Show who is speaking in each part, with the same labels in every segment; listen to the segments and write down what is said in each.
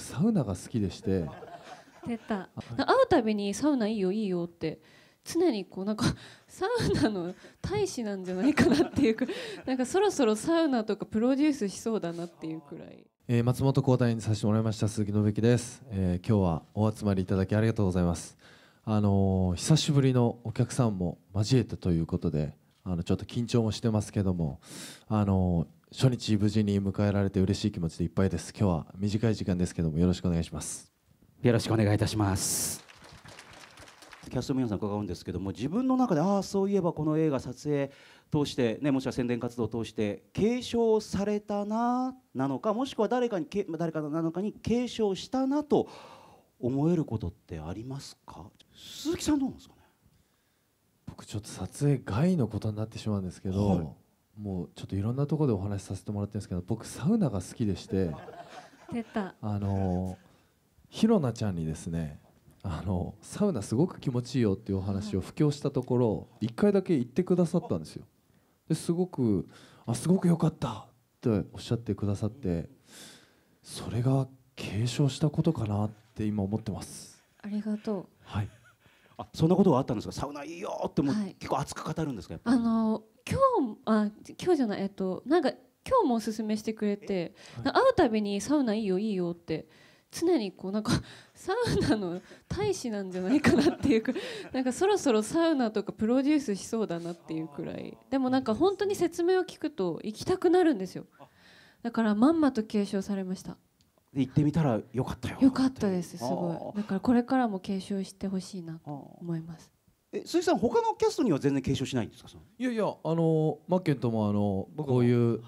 Speaker 1: サウナが好きでして
Speaker 2: 出た会うたびにサウナいいよいいよって常にこうなんかサウナの大使なんじゃないかなっていうか なんかそろそろサウナとかプロデュースしそうだなっていうくらい、
Speaker 1: えー、松本幸太にさせてもらいました鈴木信之です、えー、今日はお集まりいただきありがとうございますあのー、久しぶりのお客さんも交えてということであのちょっと緊張もしてますけどもあのー初日無事に迎えられて嬉しい気持ちでいっぱいです今日は短い時間ですけどもよろしくお願いしますよろしくお願いいたします
Speaker 3: キャストの皆さん伺うんですけども自分の中でああそういえばこの映画撮影通してねもしくは宣伝活動を通して継承されたななのかもしくは誰かに誰かなのかに継承したなと思えることってありますか鈴木さんどうなんですかね
Speaker 1: 僕ちょっと撮影外のことになってしまうんですけど、はいもうちょっといろんなところでお話しさせてもらってるんですけど僕サウナが好きでして出たあのひろなちゃんにですねあのサウナすごく気持ちいいよっていうお話を布教したところ一回だけ行ってくださったんですよですごく「あすごく良かった」っておっしゃってくださってそれが継
Speaker 3: 承したことかなって今思ってます
Speaker 2: ありがとうはい
Speaker 3: あそんなことがあったんですかサウナいいよってもう、結構熱く語るんですかやっぱ
Speaker 2: あの今日あ今日じゃないえっとなんか今日もおすすめしてくれて、はい、会うたびにサウナいいよいいよって常にこうなんか サウナの大使なんじゃないかなっていうか なんかそろそろサウナとかプロデュースしそうだなっていうくらいでもなんか本当に説明を聞くと行きたくなるんですよだからまんまと継承されました
Speaker 3: 行ってみたらよかったよよかったですすご
Speaker 2: いだからこれからも継承してほしいなと思います
Speaker 3: え鈴木さん他のキャストには全然継承しないんですかいやいやあのマッケンともあの
Speaker 1: こういう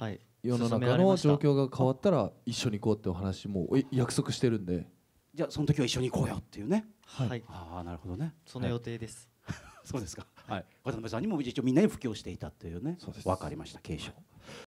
Speaker 1: 世の中の状況が変わったら一緒に行こうってお話も約束してるんで
Speaker 3: じゃあその時は一緒に行こうよっていうねはいああなるほどねその予定です、はい、そうですかはい渡辺さんにも一応みんなに布教していたというねわかりました継承